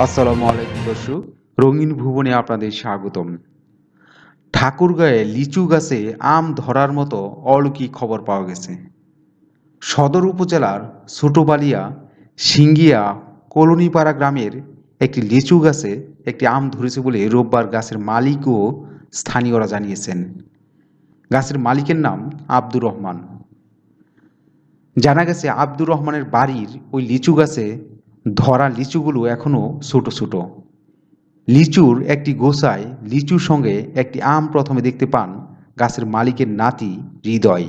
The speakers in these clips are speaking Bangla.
আসসালামু আলাইকুম দর্শক রঙিন ভুবনে আপনাদের স্বাগতম ঠাকুরগাঁয়ে লিচু গাছে আম ধরার মতো অলৌকিক খবর পাওয়া গেছে সদর উপজেলার ছোটবালিয়া সিঙ্গিয়া কলোনিপাড়া গ্রামের একটি লিচু গাছে একটি আম ধরেছে বলে রোববার গাছের মালিক ও স্থানীয়রা জানিয়েছেন গাছের মালিকের নাম আব্দুর রহমান জানা গেছে আব্দুর রহমানের বাড়ির ওই লিচু গাছে ধরা লিচুগুলো এখনও ছোট ছোট লিচুর একটি গোসায় লিচুর সঙ্গে একটি আম প্রথমে দেখতে পান গাছের মালিকের নাতি হৃদয়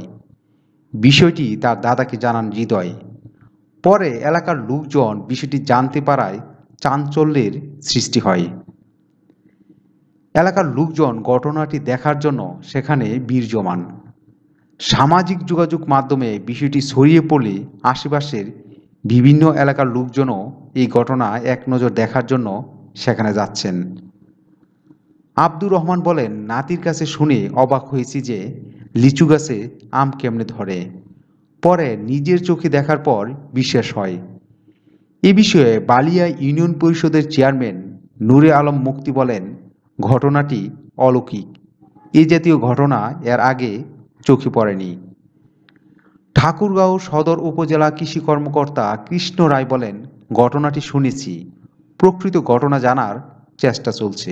বিষয়টি তার দাদাকে জানান হৃদয় পরে এলাকার লোকজন বিষয়টি জানতে পারায় চাঞ্চল্যের সৃষ্টি হয় এলাকার লোকজন ঘটনাটি দেখার জন্য সেখানে বীর জমান সামাজিক যোগাযোগ মাধ্যমে বিষয়টি ছড়িয়ে পড়লে আশেপাশের বিভিন্ন এলাকার লোকজনও এই ঘটনা এক নজর দেখার জন্য সেখানে যাচ্ছেন আব্দুর রহমান বলেন নাতির কাছে শুনে অবাক হয়েছি যে লিচু গাছে আম কেমনে ধরে পরে নিজের চোখে দেখার পর বিশ্বাস হয় এ বিষয়ে বালিয়া ইউনিয়ন পরিষদের চেয়ারম্যান নূরে আলম মুক্তি বলেন ঘটনাটি অলৌকিক এ জাতীয় ঘটনা এর আগে চোখে পড়েনি ঠাকুরগাঁও সদর উপজেলা কৃষি কর্মকর্তা কৃষ্ণ রায় বলেন ঘটনাটি শুনেছি প্রকৃত ঘটনা জানার চেষ্টা চলছে